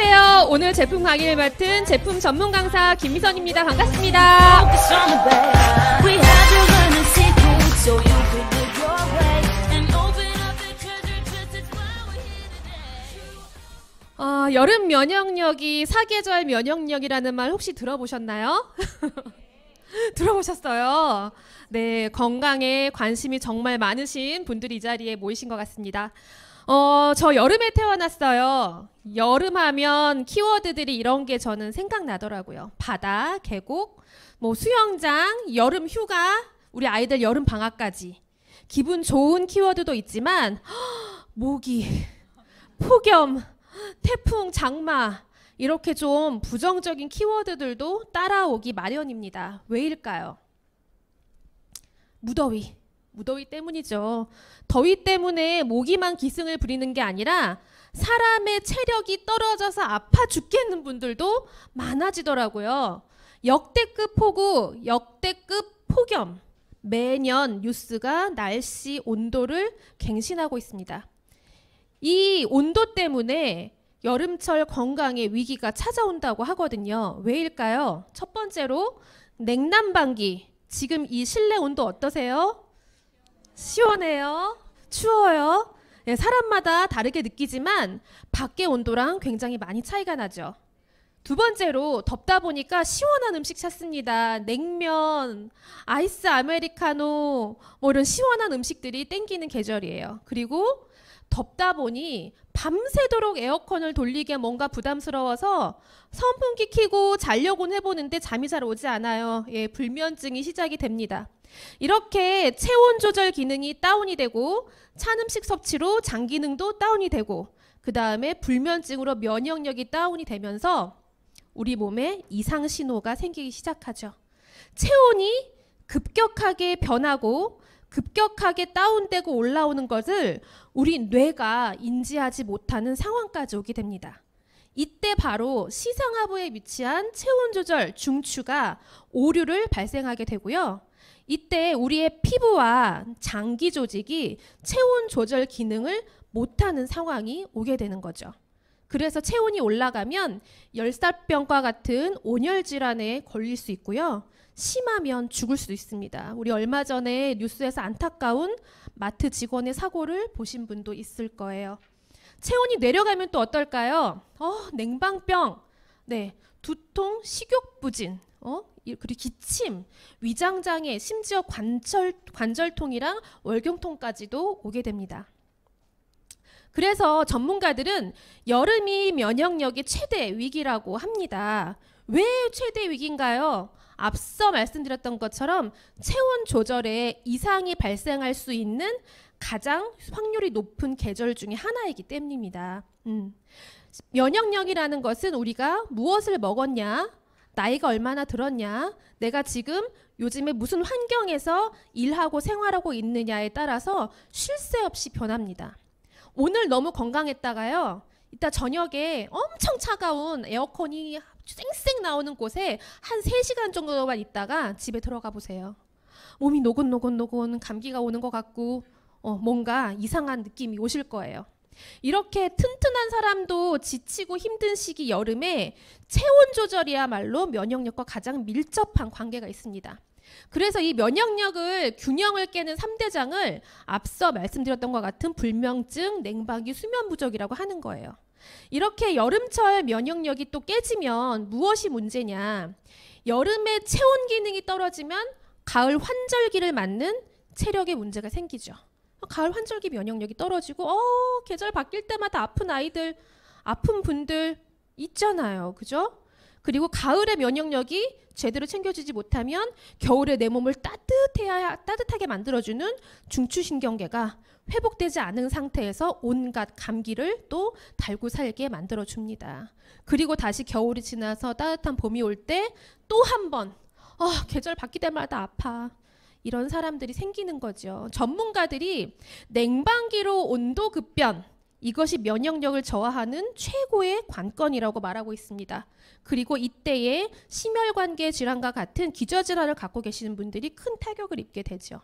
안녕하세요. 오늘 제품 강의를 맡은 제품 전문 강사 김미선입니다. 반갑습니다. 어, 여름 면역력이 사계절 면역력이라는 말 혹시 들어보셨나요? 들어보셨어요? 네, 건강에 관심이 정말 많으신 분들이 이 자리에 모이신 것 같습니다. 어, 저 여름에 태어났어요. 여름 하면 키워드들이 이런 게 저는 생각나더라고요. 바다, 계곡, 뭐 수영장, 여름 휴가, 우리 아이들 여름 방학까지. 기분 좋은 키워드도 있지만 허, 모기, 폭염, 태풍, 장마 이렇게 좀 부정적인 키워드들도 따라오기 마련입니다. 왜일까요? 무더위. 무더위 때문이죠. 더위 때문에 모기만 기승을 부리는 게 아니라 사람의 체력이 떨어져서 아파 죽겠는 분들도 많아지더라고요. 역대급 폭우, 역대급 폭염. 매년 뉴스가 날씨 온도를 갱신하고 있습니다. 이 온도 때문에 여름철 건강에 위기가 찾아온다고 하거든요. 왜일까요? 첫 번째로 냉난방기. 지금 이 실내 온도 어떠세요? 시원해요? 추워요? 예, 사람마다 다르게 느끼지만 밖의 온도랑 굉장히 많이 차이가 나죠. 두 번째로 덥다 보니까 시원한 음식 찾습니다. 냉면, 아이스 아메리카노 뭐 이런 시원한 음식들이 땡기는 계절이에요. 그리고 덥다 보니 밤새도록 에어컨을 돌리기에 뭔가 부담스러워서 선풍기 키고 자려곤 해보는데 잠이 잘 오지 않아요. 예, 불면증이 시작이 됩니다. 이렇게 체온 조절 기능이 다운이 되고 찬 음식 섭취로 장 기능도 다운이 되고 그 다음에 불면증으로 면역력이 다운이 되면서 우리 몸에 이상 신호가 생기기 시작하죠. 체온이 급격하게 변하고 급격하게 다운되고 올라오는 것을 우리 뇌가 인지하지 못하는 상황까지 오게 됩니다. 이때 바로 시상하부에 위치한 체온 조절 중추가 오류를 발생하게 되고요. 이때 우리의 피부와 장기 조직이 체온 조절 기능을 못하는 상황이 오게 되는 거죠. 그래서 체온이 올라가면 열사병과 같은 온열 질환에 걸릴 수 있고요. 심하면 죽을 수도 있습니다. 우리 얼마 전에 뉴스에서 안타까운 마트 직원의 사고를 보신 분도 있을 거예요. 체온이 내려가면 또 어떨까요? 어, 냉방병, 네, 두통, 식욕 부진, 어? 그리고 기침, 위장 장애, 심지어 관절 관절통이랑 월경통까지도 오게 됩니다. 그래서 전문가들은 여름이 면역력의 최대 위기라고 합니다. 왜 최대 위기인가요? 앞서 말씀드렸던 것처럼 체온 조절에 이상이 발생할 수 있는 가장 확률이 높은 계절 중에 하나이기 때문입니다. 음. 면역력이라는 것은 우리가 무엇을 먹었냐, 나이가 얼마나 들었냐, 내가 지금 요즘에 무슨 환경에서 일하고 생활하고 있느냐에 따라서 쉴 새 없이 변합니다. 오늘 너무 건강했다가요. 이따 저녁에 엄청 차가운 에어컨이 쌩쌩 나오는 곳에 한 3시간 정도만 있다가 집에 들어가 보세요. 몸이 노곤노곤노곤 감기가 오는 것 같고 어, 뭔가 이상한 느낌이 오실 거예요. 이렇게 튼튼한 사람도 지치고 힘든 시기 여름에 체온 조절이야말로 면역력과 가장 밀접한 관계가 있습니다. 그래서 이 면역력을 균형을 깨는 삼대장을 앞서 말씀드렸던 것 같은 불면증, 냉방기, 수면 부족이라고 하는 거예요. 이렇게 여름철 면역력이 또 깨지면 무엇이 문제냐? 여름에 체온 기능이 떨어지면 가을 환절기를 맞는 체력에 문제가 생기죠. 가을 환절기 면역력이 떨어지고 어 계절 바뀔 때마다 아픈 아이들 아픈 분들 있잖아요 그죠 그리고 가을에 면역력이 제대로 챙겨지지 못하면 겨울에 내 몸을 따뜻해야 따뜻하게 만들어주는 중추신경계가 회복되지 않은 상태에서 온갖 감기를 또 달고 살게 만들어 줍니다. 그리고 다시 겨울이 지나서 따뜻한 봄이 올 때 또 한 번, 아, 어, 계절 바뀌 때마다 아파. 이런 사람들이 생기는 거죠. 전문가들이 냉방기로 온도 급변 이것이 면역력을 저하하는 최고의 관건이라고 말하고 있습니다. 그리고 이때에 심혈관계 질환과 같은 기저질환을 갖고 계시는 분들이 큰 타격을 입게 되죠.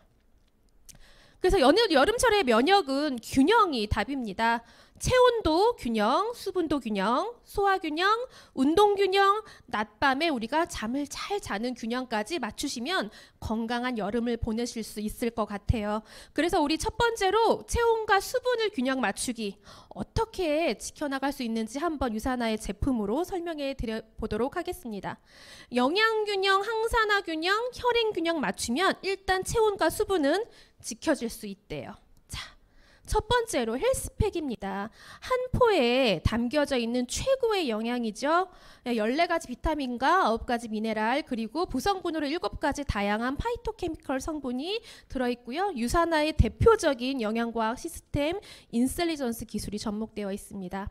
그래서 여름철의 면역은 균형이 답입니다. 체온도 균형, 수분도 균형, 소화 균형, 운동 균형, 낮밤에 우리가 잠을 잘 자는 균형까지 맞추시면 건강한 여름을 보내실 수 있을 것 같아요. 그래서 우리 첫 번째로 체온과 수분을 균형 맞추기 어떻게 지켜나갈 수 있는지 한번 유산화의 제품으로 설명해 드려 보도록 하겠습니다. 영양 균형, 항산화 균형, 혈행 균형 맞추면 일단 체온과 수분은 지켜질 수 있대요. 첫 번째로 헬스팩입니다. 한 포에 담겨져 있는 최고의 영양이죠. 14가지 비타민과 9가지 미네랄 그리고 구성분으로 7가지 다양한 파이토케미컬 성분이 들어있고요. 유산화의 대표적인 영양과학 시스템 인셀리전스 기술이 접목되어 있습니다.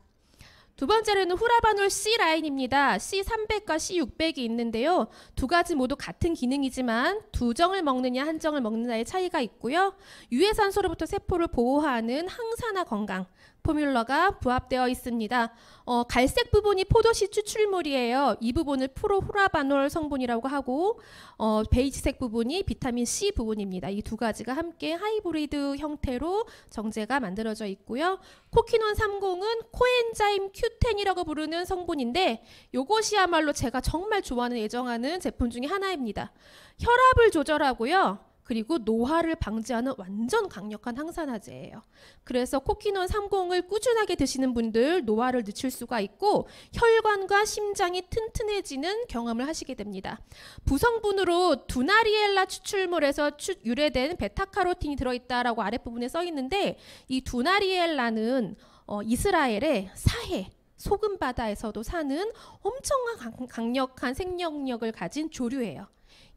두 번째로는 후라바놀 C 라인입니다. C300과 C600이 있는데요. 두 가지 모두 같은 기능이지만 두 정을 먹느냐 한 정을 먹느냐의 차이가 있고요. 유해산소로부터 세포를 보호하는 항산화 건강, 포뮬러가 부합되어 있습니다. 어, 갈색 부분이 포도씨 추출물이에요. 이 부분을 프로호라바놀 성분이라고 하고 어, 베이지색 부분이 비타민 C 부분입니다. 이 두 가지가 함께 하이브리드 형태로 정제가 만들어져 있고요. 코키논 30은 코엔자임 Q10이라고 부르는 성분인데 이것이야말로 제가 정말 좋아하는 애정하는 제품 중에 하나입니다. 혈압을 조절하고요. 그리고 노화를 방지하는 완전 강력한 항산화제예요. 그래서 코키논 30을 꾸준하게 드시는 분들 노화를 늦출 수가 있고 혈관과 심장이 튼튼해지는 경험을 하시게 됩니다. 부성분으로 두나리엘라 추출물에서 유래된 베타카로틴이 들어있다라고 아랫부분에 써 있는데 이 두나리엘라는 어, 이스라엘의 사해 소금 바다에서도 사는 엄청 강, 강력한 생명력을 가진 조류예요.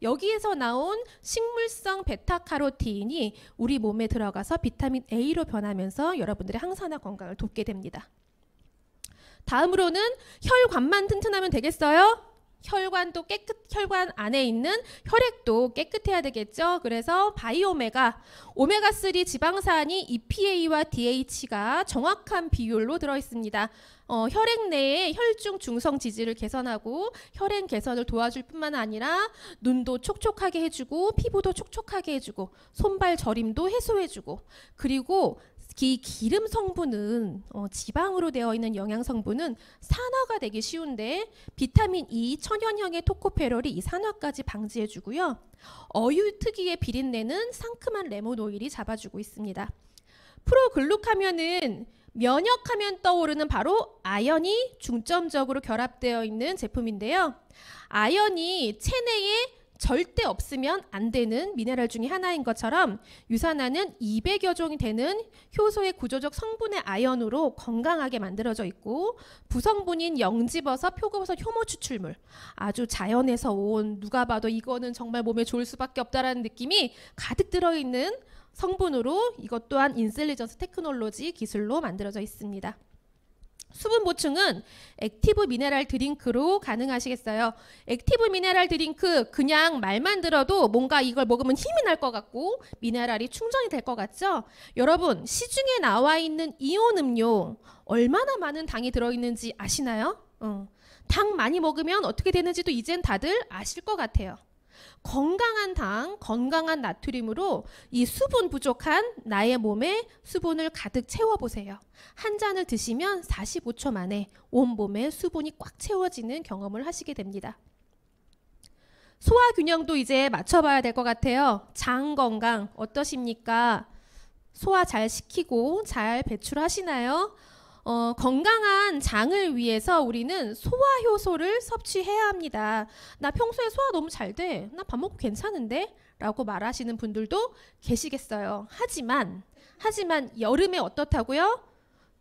여기에서 나온 식물성 베타카로틴이 우리 몸에 들어가서 비타민 A로 변하면서 여러분들의 항산화 건강을 돕게 됩니다. 다음으로는 혈관만 튼튼하면 되겠어요? 혈관도 깨끗 혈관 안에 있는 혈액도 깨끗해야 되겠죠. 그래서 바이오메가 오메가3 지방산이 EPA와 DH가 정확한 비율로 들어 있습니다. 어, 혈액 내에 혈중 중성 지질을 개선하고 혈행 개선을 도와줄 뿐만 아니라 눈도 촉촉하게 해주고 피부도 촉촉하게 해주고 손발 저림도 해소해주고 그리고 이 기름 성분은 어, 지방으로 되어 있는 영양 성분은 산화가 되기 쉬운데 비타민 E 천연형의 토코페롤이 이 산화까지 방지해 주고요. 어유 특유의 비린내는 상큼한 레몬 오일이 잡아주고 있습니다. 프로글루카면은 면역하면 떠오르는 바로 아연이 중점적으로 결합되어 있는 제품인데요. 아연이 체내에 절대 없으면 안 되는 미네랄 중의 하나인 것처럼 유산화는 200여 종이 되는 효소의 구조적 성분의 아연으로 건강하게 만들어져 있고 부성분인 영지버섯, 표고버섯, 효모 추출물 아주 자연에서 온 누가 봐도 이거는 정말 몸에 좋을 수밖에 없다라는 느낌이 가득 들어있는 성분으로 이것 또한 인셀리전스 테크놀로지 기술로 만들어져 있습니다. 수분 보충은 액티브 미네랄 드링크로 가능하시겠어요. 액티브 미네랄 드링크 그냥 말만 들어도 뭔가 이걸 먹으면 힘이 날 것 같고 미네랄이 충전이 될 것 같죠? 여러분 시중에 나와 있는 이온 음료 얼마나 많은 당이 들어있는지 아시나요? 어. 당 많이 먹으면 어떻게 되는지도 이젠 다들 아실 것 같아요. 건강한 당, 건강한 나트륨으로 이 수분 부족한 나의 몸에 수분을 가득 채워보세요. 한 잔을 드시면 45초 만에 온몸에 수분이 꽉 채워지는 경험을 하시게 됩니다. 소화 균형도 이제 맞춰봐야 될 것 같아요. 장 건강 어떠십니까? 소화 잘 시키고 잘 배출하시나요? 어, 건강한 장을 위해서 우리는 소화 효소를 섭취해야 합니다. 나 평소에 소화 너무 잘 돼. 나 밥 먹고 괜찮은데? 라고 말하시는 분들도 계시겠어요. 하지만, 하지만 여름에 어떻다고요?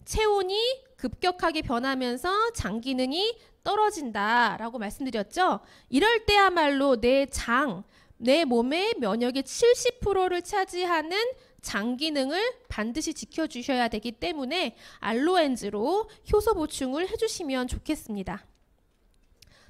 체온이 급격하게 변하면서 장 기능이 떨어진다라고 말씀드렸죠. 이럴 때야말로 내 장, 내 몸의 면역의 70%를 차지하는 장 기능을 반드시 지켜주셔야 되기 때문에 알로엔즈로 효소 보충을 해주시면 좋겠습니다.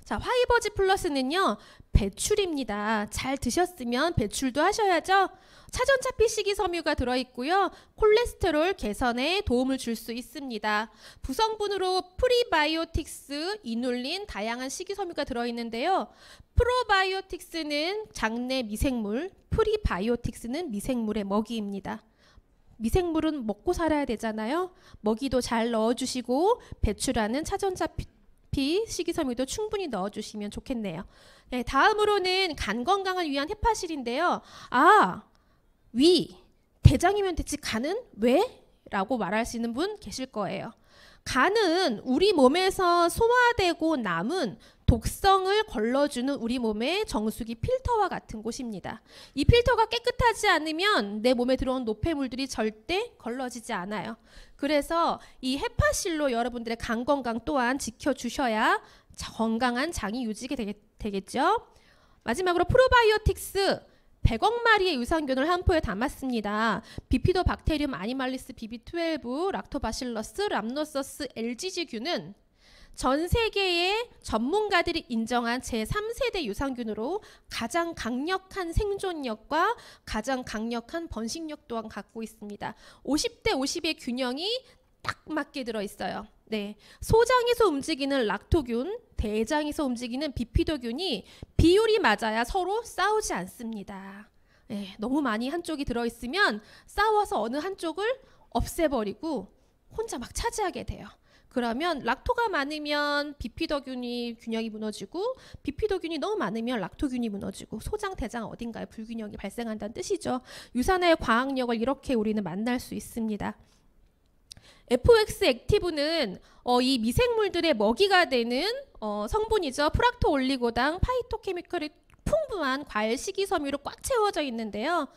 자, 화이버지 플러스는요, 배출입니다. 잘 드셨으면 배출도 하셔야죠. 차전차 피식이 섬유가 들어있고요. 콜레스테롤 개선에 도움을 줄 수 있습니다. 부성분으로 프리바이오틱스, 이눌린, 다양한 식이섬유가 들어있는데요. 프로바이오틱스는 장내 미생물, 프리바이오틱스는 미생물의 먹이입니다. 미생물은 먹고 살아야 되잖아요. 먹이도 잘 넣어주시고 배출하는 차전차 피, 레시피 식이섬유도 충분히 넣어주시면 좋겠네요. 네, 다음으로는 간 건강을 위한 해파실인데요. 아, 위, 대장이면 대체 간은 왜? 라고 말하시는 분 계실 거예요. 간은 우리 몸에서 소화되고 남은 독성을 걸러주는 우리 몸의 정수기 필터와 같은 곳입니다. 이 필터가 깨끗하지 않으면 내 몸에 들어온 노폐물들이 절대 걸러지지 않아요. 그래서 이 헤파실로 여러분들의 간 건강 또한 지켜주셔야 건강한 장이 유지가 되겠, 죠 마지막으로 프로바이오틱스 100억 마리의 유산균을 한 포에 담았습니다. 비피도 박테리움 아니말리스 비비12, 락토바실러스, 람노서스, LGG균은 전 세계의 전문가들이 인정한 제3세대 유산균으로 가장 강력한 생존력과 가장 강력한 번식력 또한 갖고 있습니다. 50대 50의 균형이 딱 맞게 들어 있어요. 네. 소장에서 움직이는 락토균, 대장에서 움직이는 비피도균이 비율이 맞아야 서로 싸우지 않습니다. 네, 너무 많이 한쪽이 들어 있으면 싸워서 어느 한쪽을 없애버리고 혼자 막 차지하게 돼요. 그러면 락토가 많으면 비피더균이 균형이 무너지고 비피더균이 너무 많으면 락토균이 무너지고 소장 대장 어딘가에 불균형이 발생한다는 뜻이죠. 유산의 과학력을 이렇게 우리는 만날 수 있습니다. FX 액티브는 어, 이 미생물들의 먹이가 되는 어, 성분이죠. 프락토올리고당, 파이토케미컬이 풍부한 과일 식이섬유로 꽉 채워져 있는데요.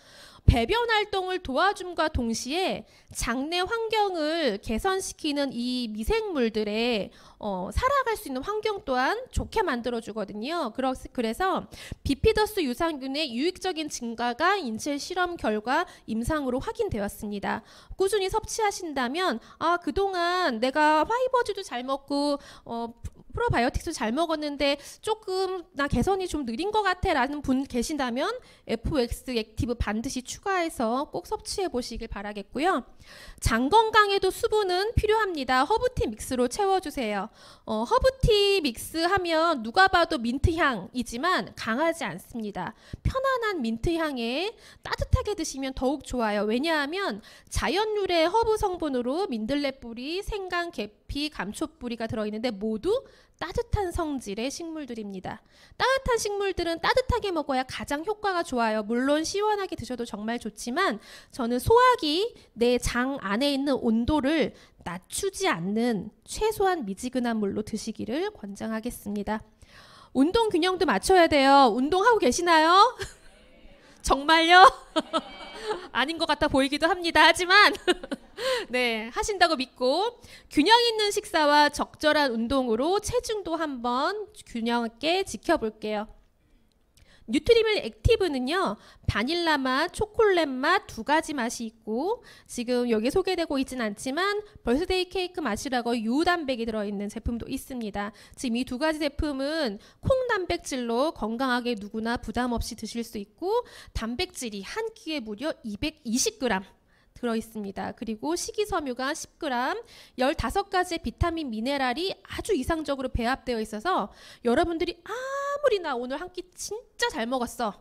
배변 활동을 도와줌과 동시에 장내 환경을 개선시키는 이 미생물들의 어, 살아갈 수 있는 환경 또한 좋게 만들어주거든요. 그래서 비피더스 유산균의 유익적인 증가가 인체 실험 결과 임상으로 확인되었습니다. 꾸준히 섭취하신다면 아 그동안 내가 화이버즈도 잘 먹고 어, 프로바이오틱스 잘 먹었는데 조금 나 개선이 좀 느린 것 같아라는 분 계신다면 FOX 액티브 반드시 추가해서 꼭 섭취해 보시길 바라겠고요. 장 건강에도 수분은 필요합니다. 허브티 믹스로 채워주세요. 어, 허브티 믹스 하면 누가 봐도 민트향이지만 강하지 않습니다. 편안한 민트향에 따뜻하게 드시면 더욱 좋아요. 왜냐하면 자연유래 허브 성분으로 민들레 뿌리, 생강, 계피 잎이 감촉뿌리가 들어있는데 모두 따뜻한 성질의 식물들입니다. 따뜻한 식물들은 따뜻하게 먹어야 가장 효과가 좋아요. 물론 시원하게 드셔도 정말 좋지만 저는 소화기 내 장 안에 있는 온도를 낮추지 않는 최소한 미지근한 물로 드시기를 권장하겠습니다. 운동 균형도 맞춰야 돼요. 운동하고 계시나요? 정말요? 아닌 것 같아 보이기도 합니다. 하지만 네, 하신다고 믿고 균형 있는 식사와 적절한 운동으로 체중도 한번 균형 있게 지켜볼게요. 뉴트리밀 액티브는요 바닐라 맛, 초콜렛 맛 두 가지 맛이 있고 지금 여기 소개되고 있진 않지만 벌스데이 케이크 맛이라고 유단백이 들어있는 제품도 있습니다. 지금 이 두 가지 제품은 콩 단백질로 건강하게 누구나 부담 없이 드실 수 있고 단백질이 한 끼에 무려 220g 들어 있습니다. 그리고 식이섬유가 10g, 15가지의 비타민 미네랄이 아주 이상적으로 배합되어 있어서 여러분들이 아무리 나 오늘 한 끼 진짜 잘 먹었어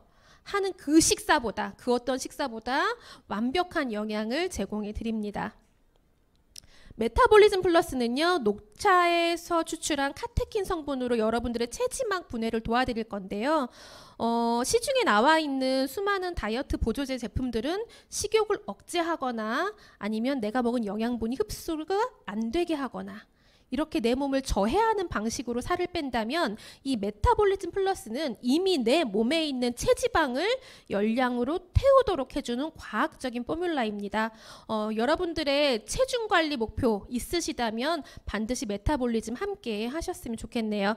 하는 그 식사보다 그 어떤 식사보다 완벽한 영양을 제공해 드립니다. 메타볼리즘 플러스는요, 녹차에서 추출한 카테킨 성분으로 여러분들의 체지방 분해를 도와드릴 건데요. 어, 시중에 나와 있는 수많은 다이어트 보조제 제품들은 식욕을 억제하거나 아니면 내가 먹은 영양분이 흡수가 안 되게 하거나 이렇게 내 몸을 저해하는 방식으로 살을 뺀다면 이 메타볼리즘 플러스는 이미 내 몸에 있는 체지방을 열량으로 태우도록 해주는 과학적인 포뮬라입니다. 어, 여러분들의 체중 관리 목표 있으시다면 반드시 메타볼리즘 함께 하셨으면 좋겠네요.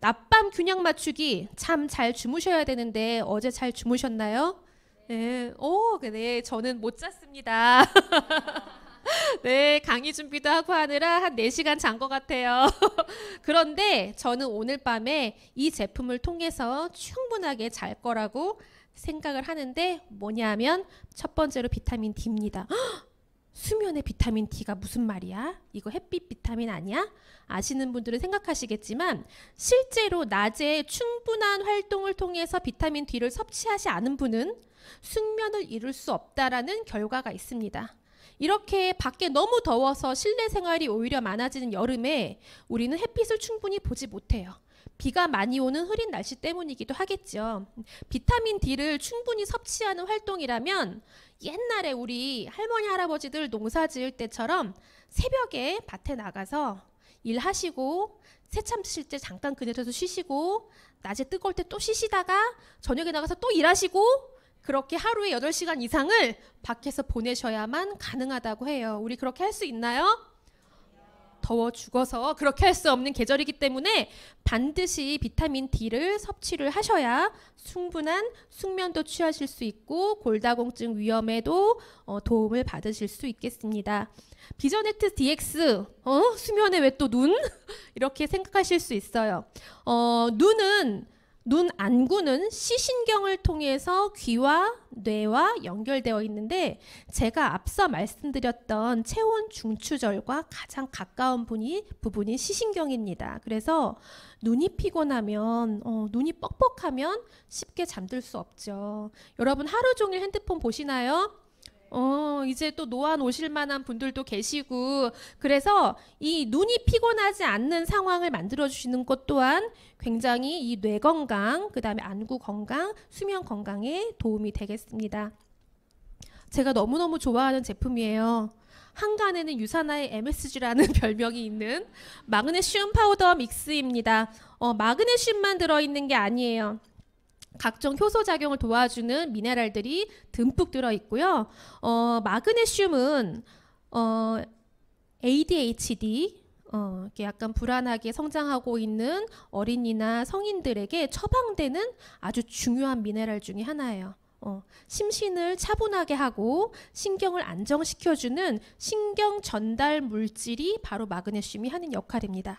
낮밤 균형 맞추기 참 잘 주무셔야 되는데 어제 잘 주무셨나요? 네, 오, 네, 저는 못 잤습니다. 네, 강의 준비도 하고 하느라 한 4시간 잔 것 같아요. 그런데 저는 오늘 밤에 이 제품을 통해서 충분하게 잘 거라고 생각을 하는데 뭐냐면 첫 번째로 비타민 D입니다. 수면에 비타민 D가 무슨 말이야? 이거 햇빛 비타민 아니야? 아시는 분들은 생각하시겠지만 실제로 낮에 충분한 활동을 통해서 비타민 D를 섭취하지 않은 분은 숙면을 이룰 수 없다라는 결과가 있습니다. 이렇게 밖에 너무 더워서 실내 생활이 오히려 많아지는 여름에 우리는 햇빛을 충분히 보지 못해요. 비가 많이 오는 흐린 날씨 때문이기도 하겠죠. 비타민 D를 충분히 섭취하는 활동이라면 옛날에 우리 할머니 할아버지들 농사 지을 때처럼 새벽에 밭에 나가서 일하시고 새참 드실 때 잠깐 그늘에서 쉬시고 낮에 뜨거울 때 또 쉬시다가 저녁에 나가서 또 일하시고 그렇게 하루에 8시간 이상을 밖에서 보내셔야만 가능하다고 해요. 우리 그렇게 할 수 있나요? 더워 죽어서 그렇게 할 수 없는 계절이기 때문에 반드시 비타민 D를 섭취를 하셔야 충분한 숙면도 취하실 수 있고 골다공증 위험에도 어, 도움을 받으실 수 있겠습니다. 비전네 DX 어? 수면에 왜 또 눈? 이렇게 생각하실 수 있어요. 어, 눈은 눈 안구는 시신경을 통해서 귀와 뇌와 연결되어 있는데 제가 앞서 말씀드렸던 체온 중추절과 가장 가까운 분이 부분이 시신경입니다. 그래서 눈이 피곤하면 어, 눈이 뻑뻑하면 쉽게 잠들 수 없죠. 여러분 하루 종일 핸드폰 보시나요? 어, 이제 또 노안 오실 만한 분들도 계시고, 그래서 이 눈이 피곤하지 않는 상황을 만들어주시는 것 또한 굉장히 이 뇌 건강, 그 다음에 안구 건강, 수면 건강에 도움이 되겠습니다. 제가 너무너무 좋아하는 제품이에요. 한간에는 유산화의 MSG라는 별명이 있는 마그네슘 파우더 믹스입니다. 어, 마그네슘만 들어있는 게 아니에요. 각종 효소 작용을 도와주는 미네랄들이 듬뿍 들어 있고요. 어, 마그네슘은 어, ADHD 어, 이렇게 약간 불안하게 성장하고 있는 어린이나 성인들에게 처방되는 아주 중요한 미네랄 중의 하나예요. 어, 심신을 차분하게 하고 신경을 안정시켜주는 신경 전달 물질이 바로 마그네슘이 하는 역할입니다.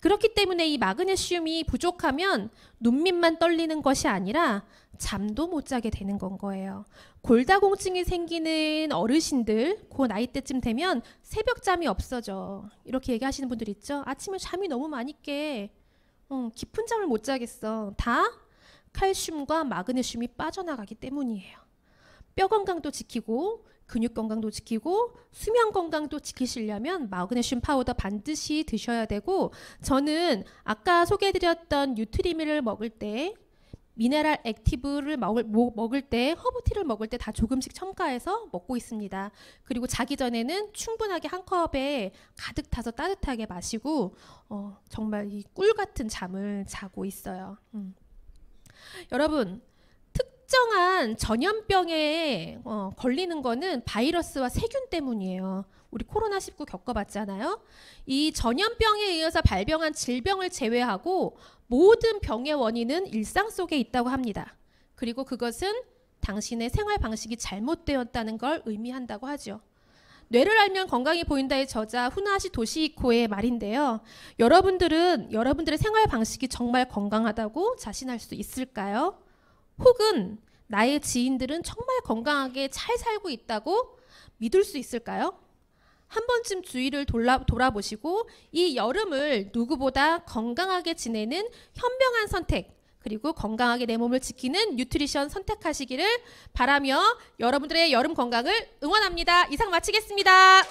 그렇기 때문에 이 마그네슘이 부족하면 눈밑만 떨리는 것이 아니라 잠도 못 자게 되는 건 거예요. 골다공증이 생기는 어르신들 그 나이 때쯤 되면 새벽잠이 없어져. 이렇게 얘기하시는 분들 있죠. 아침에 잠이 너무 많이 깨. 응, 깊은 잠을 못 자겠어. 다 칼슘과 마그네슘이 빠져나가기 때문이에요. 뼈 건강도 지키고 근육 건강도 지키고 수면 건강도 지키시려면 마그네슘 파우더 반드시 드셔야 되고 저는 아까 소개해드렸던 유트리미를 먹을 때 미네랄 액티브를 먹을, 뭐, 먹을 때 허브티를 먹을 때 다 조금씩 첨가해서 먹고 있습니다. 그리고 자기 전에는 충분하게 한 컵에 가득 타서 따뜻하게 마시고 어, 정말 이 꿀 같은 잠을 자고 있어요. 음. 여러분 특정한 전염병에 어, 걸리는 거는 바이러스와 세균 때문이에요. 우리 코로나19 겪어봤잖아요. 이 전염병에 의해서 발병한 질병을 제외하고 모든 병의 원인은 일상 속에 있다고 합니다. 그리고 그것은 당신의 생활 방식이 잘못되었다는 걸 의미한다고 하죠. 뇌를 알면 건강이 보인다의 저자 후나시 도시이코의 말인데요. 여러분들은 여러분들의 생활 방식이 정말 건강하다고 자신할 수 있을까요? 혹은 나의 지인들은 정말 건강하게 잘 살고 있다고 믿을 수 있을까요? 한 번쯤 주위를 돌아, 돌아보시고 이 여름을 누구보다 건강하게 지내는 현명한 선택 그리고 건강하게 내 몸을 지키는 뉴트리션 선택하시기를 바라며 여러분들의 여름 건강을 응원합니다. 이상 마치겠습니다.